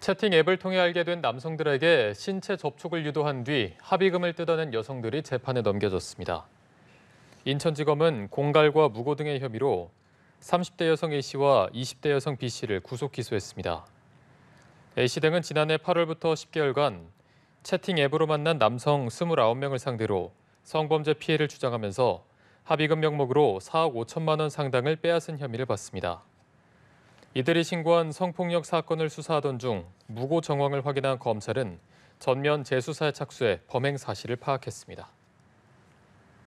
채팅 앱을 통해 알게 된 남성들에게 신체 접촉을 유도한 뒤 합의금을 뜯어낸 여성들이 재판에 넘겨졌습니다. 인천지검은 공갈과 무고 등의 혐의로 30대 여성 A씨와 20대 여성 B씨를 구속 기소했습니다. A씨 등은 지난해 8월부터 10개월간 채팅 앱으로 만난 남성 29명을 상대로 성범죄 피해를 주장하면서 합의금 명목으로 4억 5천만 원 상당을 빼앗은 혐의를 받습니다. 이들이 신고한 성폭력 사건을 수사하던 중 무고 정황을 확인한 검찰은 전면 재수사에 착수해 범행 사실을 파악했습니다.